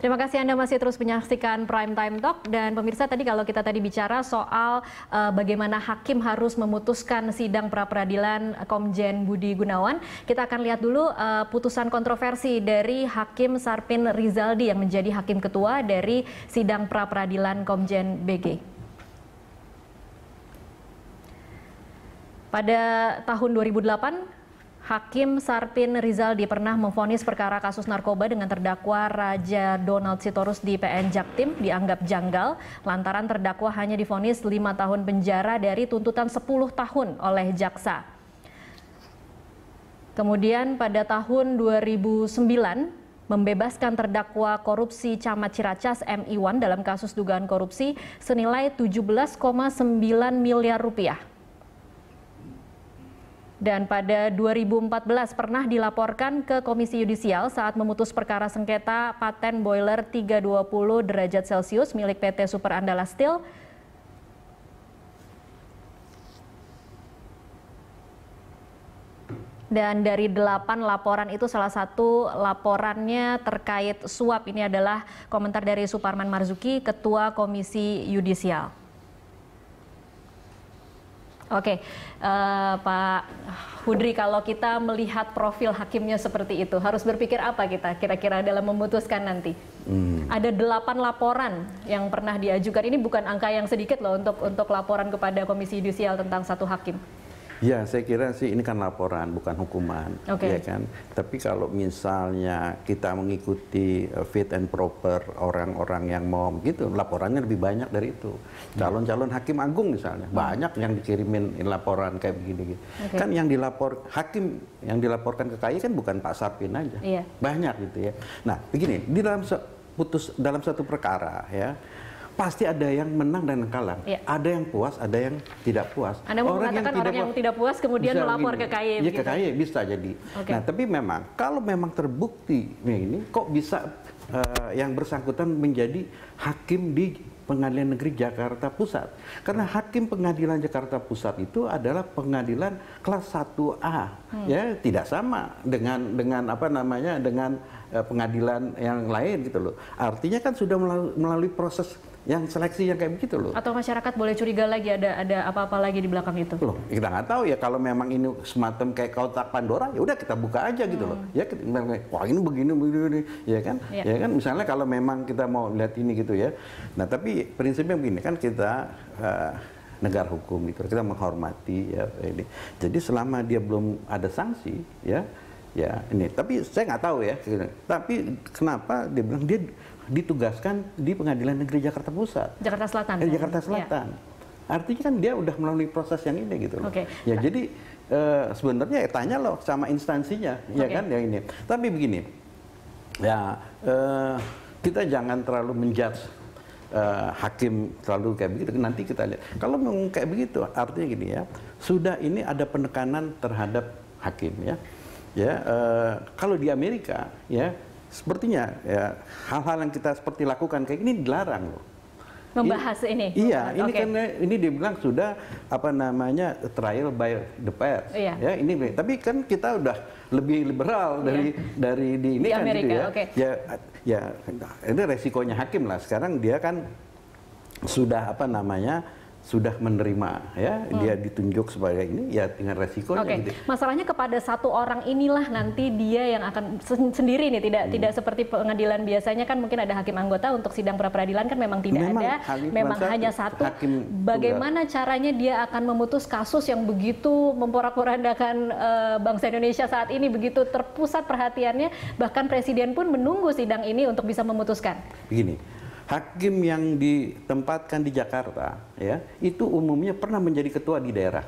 Terima kasih Anda masih terus menyaksikan Prime Time Talk dan pemirsa tadi kalau kita tadi bicara soal uh, bagaimana hakim harus memutuskan sidang pra peradilan eh, Komjen Budi Gunawan, kita akan lihat dulu uh, putusan kontroversi dari Hakim Sarpin Rizaldi yang menjadi hakim ketua dari sidang pra peradilan Komjen BG. Pada tahun 2008 Hakim Sarpin Rizaldi pernah memfonis perkara kasus narkoba dengan terdakwa Raja Donald Sitorus di PN Jaktim dianggap janggal lantaran terdakwa hanya difonis 5 tahun penjara dari tuntutan 10 tahun oleh jaksa. Kemudian pada tahun 2009 membebaskan terdakwa korupsi Camat Ciracas M. Iwan dalam kasus dugaan korupsi senilai 17,9 miliar rupiah. Dan pada 2014 pernah dilaporkan ke Komisi Yudisial saat memutus perkara sengketa paten boiler 320 derajat Celcius milik PT Super Andalas Steel Dan dari delapan laporan itu salah satu laporannya terkait suap. Ini adalah komentar dari Suparman Marzuki, Ketua Komisi Yudisial. Oke, okay. uh, eh, Pak Hudri, kalau kita melihat profil hakimnya seperti itu, harus berpikir apa kita kira-kira dalam memutuskan nanti? Hmm. Ada delapan laporan yang pernah diajukan. Ini bukan angka yang sedikit loh untuk untuk laporan kepada Komisi Yudisial tentang satu hakim. Ya, saya kira sih ini kan laporan bukan hukuman, okay. ya kan. Tapi kalau misalnya kita mengikuti eh, fit and proper orang-orang yang mau gitu, laporannya lebih banyak dari itu. Hmm. Calon-calon hakim agung misalnya, hmm. banyak yang dikirimin laporan kayak begini Okay. Kan yang dilapor hakim yang dilaporkan ke KAI kan bukan Pak Sarpin aja. yeah. Banyak gitu ya. Nah, begini, di dalam putus dalam satu perkara ya pasti ada yang menang dan kalah. Ya. Ada yang puas, ada yang tidak puas. Anda mau orang yang orang tidak yang tidak puas kemudian melapor ke KAI? Ya ke KAI bisa jadi. Okay. Nah, tapi memang kalau memang terbukti ini kok bisa uh, yang bersangkutan menjadi hakim di Pengadilan Negeri Jakarta Pusat. Karena hakim Pengadilan Jakarta Pusat itu adalah pengadilan kelas 1A, hmm. ya tidak sama dengan dengan apa namanya dengan eh, pengadilan yang lain gitu loh. Artinya kan sudah melalui proses yang seleksi yang kayak begitu loh. Atau masyarakat boleh curiga lagi ada ada apa-apa lagi di belakang itu? Loh, kita nggak tahu ya kalau memang ini semacam kayak kotak Pandora ya udah kita buka aja gitu hmm. loh. Ya kita, wah ini begini begini ya kan? Ya. ya kan misalnya kalau memang kita mau lihat ini gitu ya. Nah, tapi prinsipnya begini kan kita uh, negara hukum gitu. Kita menghormati ya ini. Jadi selama dia belum ada sanksi ya ya ini tapi saya nggak tahu ya tapi kenapa dia bilang dia ditugaskan di pengadilan negeri Jakarta Pusat Jakarta Selatan eh, ya? Jakarta ya. Selatan ya. artinya kan dia udah melalui proses yang ini gitu loh okay. ya nah. jadi e, sebenarnya ya, tanya loh sama instansinya okay. ya kan yang ini tapi begini ya e, kita jangan terlalu menjudge uh, hakim terlalu kayak begitu. Nanti kita lihat. Kalau memang kayak begitu, artinya gini ya, sudah ini ada penekanan terhadap hakim ya ya uh, kalau di Amerika ya sepertinya ya hal-hal yang kita seperti lakukan kayak ini dilarang loh membahas ini. ini. Iya, ini okay. karena ini dibilang sudah apa namanya trial by the pair. Iya. Ya, ini tapi kan kita udah lebih liberal iya. dari dari di ini di kan gitu Amerika, gitu ya. Okay. Ya ya ini resikonya hakim lah. Sekarang dia kan sudah apa namanya sudah menerima ya hmm. dia ditunjuk sebagai ini ya dengan resikonya okay. gitu. Masalahnya kepada satu orang inilah nanti dia yang akan sendiri nih tidak hmm. tidak seperti pengadilan biasanya kan mungkin ada hakim anggota untuk sidang pra peradilan kan memang tidak memang ada memang hanya satu hakim bagaimana tunggal. caranya dia akan memutus kasus yang begitu memporak-porandakan uh, bangsa Indonesia saat ini begitu terpusat perhatiannya bahkan presiden pun menunggu sidang ini untuk bisa memutuskan. Begini hakim yang ditempatkan di Jakarta ya itu umumnya pernah menjadi ketua di daerah.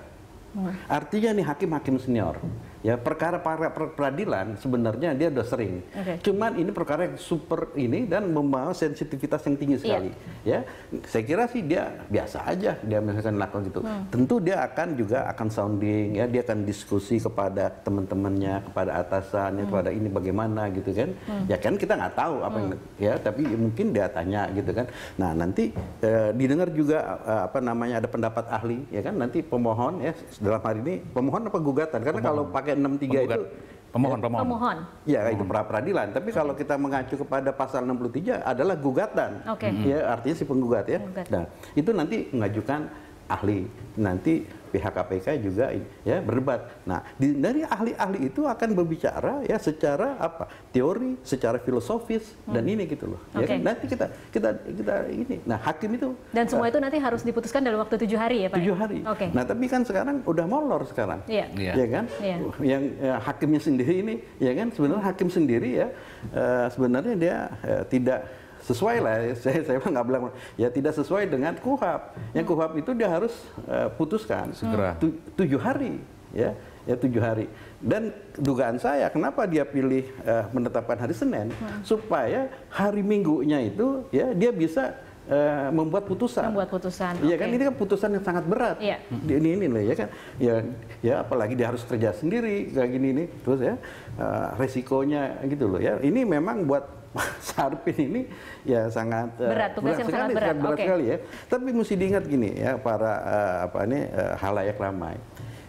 Artinya nih hakim-hakim senior. Ya perkara para peradilan sebenarnya dia sudah sering. Okay. Cuman ini perkara yang super ini dan membawa sensitivitas yang tinggi iya. sekali. Yeah. Ya, saya kira sih dia biasa aja dia misalkan lakukan gitu. Hmm. Tentu dia akan juga akan sounding ya, dia akan diskusi kepada teman-temannya, kepada atasannya, hmm. kepada ini bagaimana gitu kan. Hmm. Ya kan kita nggak tahu apa hmm. yang ya, tapi ya mungkin dia tanya gitu kan. Nah nanti eh, didengar juga eh, apa namanya ada pendapat ahli ya kan. Nanti pemohon ya dalam hari ini pemohon apa gugatan karena pemohon. kalau pakai pakai 63 itu pemohon ya, pemohon. pemohon. Ya pemohon. itu pra peradilan. Tapi okay. kalau kita mengacu kepada pasal 63 adalah gugatan. Okay. Ya artinya si penggugat ya. Penggugat. Nah, itu nanti mengajukan ahli. Nanti pihak KPK juga ya berdebat. Nah, di, dari ahli-ahli itu akan berbicara ya secara apa? teori, secara filosofis hmm. dan ini gitu loh. Okay. Ya kan? Nanti kita kita kita ini. Nah, hakim itu Dan semua eh, itu nanti harus diputuskan dalam waktu tujuh hari ya, Pak. Tujuh hari. Okay. Nah, tapi kan sekarang udah molor sekarang. Iya. Yeah. Yeah. Ya kan? Yeah. Yang ya, hakimnya sendiri ini ya kan sebenarnya hakim sendiri ya uh, sebenarnya dia uh, tidak sesuai lah ya. saya saya nggak bilang ya tidak sesuai dengan kuhap yang kuhap itu dia harus uh, putuskan segera tu, tujuh hari ya ya tujuh hari dan dugaan saya kenapa dia pilih uh, menetapkan hari Senin hmm. supaya hari Minggunya itu ya dia bisa uh, membuat putusan membuat putusan ya okay. kan ini kan putusan yang sangat berat yeah. ini ini loh ya kan ya ya apalagi dia harus kerja sendiri kayak gini ini terus ya uh, resikonya gitu loh ya ini memang buat Mas ini ya sangat eh, berat, berat yang sekali, sangat berat, berat sekali ya. Tapi mesti diingat gini ya para uh, apa ini uh, halayak ramai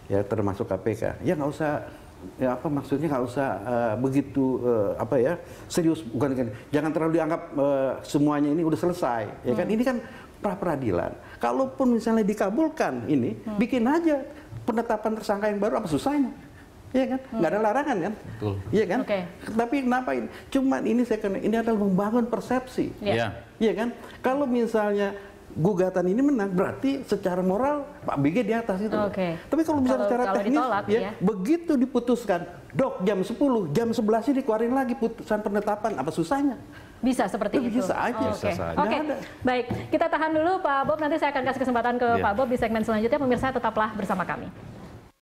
ya termasuk KPK ya nggak usah ya apa maksudnya nggak usah uh, begitu uh, apa ya serius bukan kan jangan terlalu dianggap uh, semuanya ini udah selesai ya kan hmm. ini kan pra peradilan kalaupun misalnya dikabulkan ini hmm. bikin aja penetapan tersangka yang baru apa susahnya Iya kan? Hmm. Nggak Gak ada larangan kan? Betul. Iya kan? Okay. Tapi kenapa ini? Cuman ini saya kena, ini adalah membangun persepsi. Iya. Yeah. Iya kan? Kalau misalnya gugatan ini menang berarti secara moral Pak BG di atas itu. Okay. Tapi kalau misalnya kalo, secara kalo teknis ditolak, ya, ya begitu diputuskan dok jam 10, jam 11 ini dikeluarin lagi putusan penetapan apa susahnya? Bisa seperti itu. Bisa aja. Oke. Oke. Okay. Okay. Baik, kita tahan dulu Pak Bob nanti saya akan kasih kesempatan ke yeah. Pak Bob di segmen selanjutnya pemirsa tetaplah bersama kami.